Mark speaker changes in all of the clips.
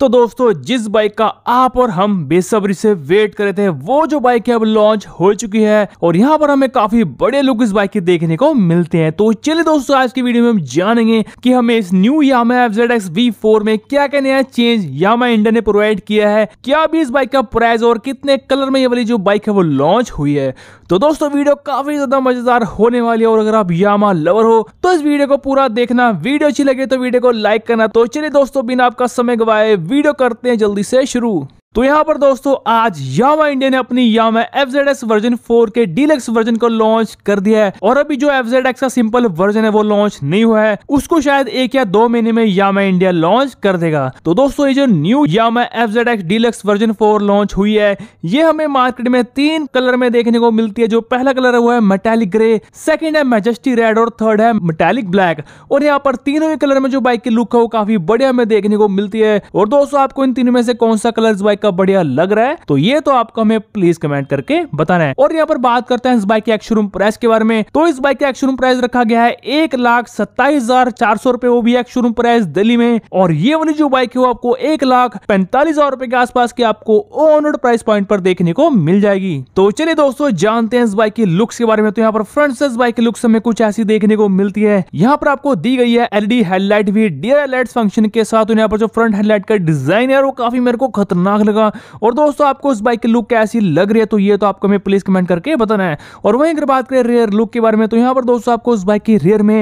Speaker 1: तो दोस्तों जिस बाइक का आप और हम बेसब्री से वेट कर रहे थे वो जो बाइक है अब लॉन्च हो चुकी है और यहाँ पर हमें काफी बड़े लुक इस बाइक के देखने को मिलते हैं तो चलिए दोस्तों आज की वीडियो में हम जानेंगे कि हमें इस न्यू यामा एफ फोर में क्या क्या नया चेंज यामा इंडिया ने प्रोवाइड किया है क्या अभी इस बाइक का प्राइस और कितने कलर में ये वाली जो बाइक है वो लॉन्च हुई है तो दोस्तों वीडियो काफी ज्यादा मजेदार होने वाली है और अगर आप यामा लवर हो तो इस वीडियो को पूरा देखना वीडियो अच्छी लगे तो वीडियो को लाइक करना तो चलिए दोस्तों बिना आपका समय गवाए वीडियो करते हैं जल्दी से शुरू तो यहाँ पर दोस्तों आज यामा इंडिया ने अपनी Yamaha F Z X version four के डीलक्स वर्जन को लॉन्च कर दिया है और अभी जो एफ जेड एक्स का सिंपल वर्जन है वो लॉन्च नहीं हुआ है उसको शायद एक या दो महीने में यामा इंडिया लॉन्च कर देगा तो दोस्तों ये जो new Yamaha F Z X deluxe version four launch हुई है ये हमें मार्केट में तीन कलर में देखने को मिलती है जो पहला कलर है वो है मेटेलिक ग्रे सेकेंड है मेजेस्टी रेड और थर्ड है मेटेलिक ब्लैक और यहाँ पर तीनों ही कलर में जो बाइक की लुक है वो काफी बढ़िया हमें देखने को मिलती है और दोस्तों आपको इन तीनों में से कौन सा कलर बाइक का बढ़िया लग रहा है तो ये तो आपको हमें प्लीज कमेंट करके बताना है और यहाँ पर बात करते हैं इस बाइक के एक्शोरूम प्राइस के बारे में तो इस बाइक का एक्शोरूम प्राइस रखा गया है एक लाख सत्ताईस हजार चार सौ रुपए वो भी एक्शोरूम प्राइस दिल्ली में और ये वाली जो बाइक है वो आपको एक लाख पैंतालीस हजार रुपए के आसपास की आपको ओनर प्राइस पॉइंट पर देखने को मिल जाएगी तो चलिए दोस्तों जानते हैं इस बाइक की लुक्स के बारे में तो यहाँ पर फ्रंट से बाइक की लुक्स हमें कुछ ऐसी देखने को मिलती है यहाँ पर आपको दी गई है एलईडी हेडलाइट e भी डियर हेडलाइट फंक्शन के साथ यहाँ पर जो फ्रंट हेडलाइट का डिजाइन है वो काफी मेरे को खतरनाक लग लगा और दोस्तों आपको उस बाइक की लुक कैसी लग रही है तो ये तो आपको हमें प्लीज कमेंट करके बताना है और वहीं अगर बात करें रेयर लुक के बारे में तो यहाँ पर दोस्तों आपको उस बाइक की रेयर में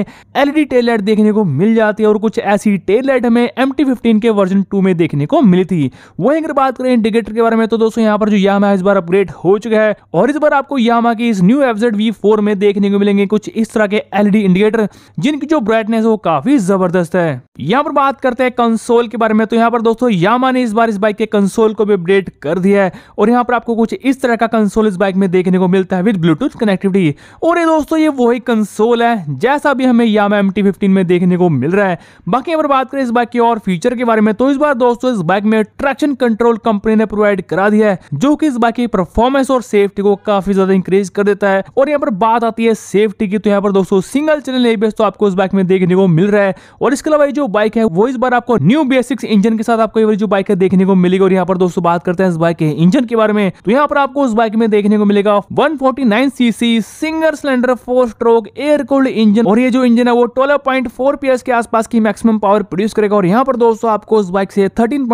Speaker 1: एलईडी टेल लाइट देखने को मिल जाती है और कुछ ऐसी टेल लाइट हमें एम के वर्जन टू में देखने को मिली थी वहीं अगर बात करें इंडिकेटर के बारे में तो दोस्तों यहाँ पर जो यामा इस बार अपग्रेड हो चुका है और इस बार आपको यामा की इस न्यू एफजेड वी में देखने को मिलेंगे कुछ इस तरह के एलईडी इंडिकेटर जिनकी जो ब्राइटनेस वो काफी जबरदस्त है यहाँ पर बात करते हैं कंसोल के बारे में तो यहाँ पर दोस्तों यामा ने इस बार इस बाइक के कंसोल को भी अपडेट कर दिया है और यहाँ पर आपको कुछ इस तरह का कंसोल इस बाइक में देखने को मिलता है विद ब्लूटूथ कनेक्टिविटी और ये दोस्तों ये वही कंसोल है जैसा भी हमें यामा एम टी में देखने को मिल रहा है बाकी अगर बात करें इस बाइक के और फीचर के बारे में तो इस बार दोस्तों इस बाइक में ट्रैक्शन कंट्रोल कंपनी ने प्रोवाइड करा दिया है जो कि इस बाइक की परफॉर्मेंस और सेफ्टी को काफी ज्यादा इंक्रीज कर देता है और यहाँ पर बात आती है सेफ्टी की तो यहाँ पर दोस्तों सिंगल चैनल एबीएस तो आपको इस बाइक में देखने को मिल रहा है और इसके अलावा जो बाइक है वो इस बार आपको न्यू बेसिक्स इंजन के साथ आपको ये जो बाइक है देखने को मिलेगी और यहाँ पर दोस्तों बात करते हैं इस बाइक के इंजन के बारे में तो यहाँ पर आपको उस बाइक में देखने को मिलेगा one CC single cylinder four stroke air cooled engine और ये जो इंजन है वो ट्वेल्व पॉइंट के आसपास की मैक्सिमम पावर प्रोड्यूस करेगा और यहाँ पर दोस्तों आपको उस बाइक से थर्टीन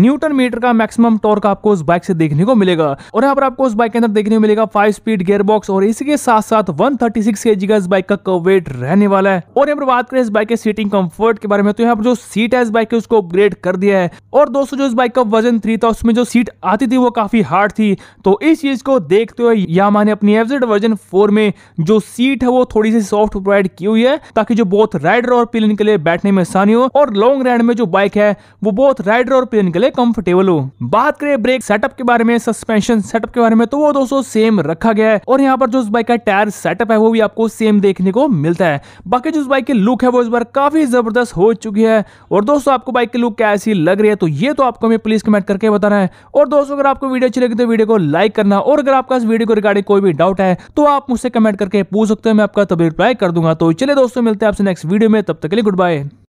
Speaker 1: न्यूटन मीटर का मैक्सिमम टॉर्क आपको उस बाइक से देखने को मिलेगा और यहाँ पर आपको उस बाइक के अंदर देखने को मिलेगा फाइव स्पीड गेयर बॉक्स और इसी के साथ साथ वन थर्टी का इस बाइक का वेट रहने वाला है और यहाँ पर बात करें इस बाइक के सीटिंग कंफर्ट के बारे में तो यहाँ पर जो सीट है इस बाइक के उसको अपग्रेड कर दिया है और दोस्तों जो इस बाइक का वजन थ्री था तो उसमें जो सीट आती थी वो काफ़ी हार्ड थी तो इस चीज़ को देखते हुए यामा ने अपनी एफजेड वर्जन फोर में जो सीट है वो थोड़ी सी सॉफ्ट प्रोवाइड की हुई है ताकि जो बहुत राइडर और पिलिन के लिए बैठने में आसानी हो और लॉन्ग राइड में जो बाइक है वो बहुत राइडर और पिलिन के लिए कंफर्टेबल हो बात करें ब्रेक सेटअप के बारे में सस्पेंशन सेटअप के बारे में तो वो दोस्तों सेम रखा गया है और यहाँ पर जो उस बाइक का टायर सेटअप है वो भी आपको सेम देखने को मिलता है बाकी जो उस बाइक की लुक है वो इस बार काफी जबरदस्त हो चुकी है और दोस्तों आपको बाइक की लुक कैसी लग रही है तो ये तो आपको हमें प्लीज कमेंट कर करके बताना है और दोस्तों अगर आपको वीडियो अच्छी लगी तो वीडियो को लाइक करना और अगर आपका इस वीडियो को रिगार्डिंग कोई भी डाउट है तो आप मुझसे कमेंट करके पूछ सकते हो मैं आपका तभी रिप्लाई कर दूंगा तो चलिए दोस्तों मिलते हैं आपसे नेक्स्ट वीडियो में तब तक के लिए गुड बाय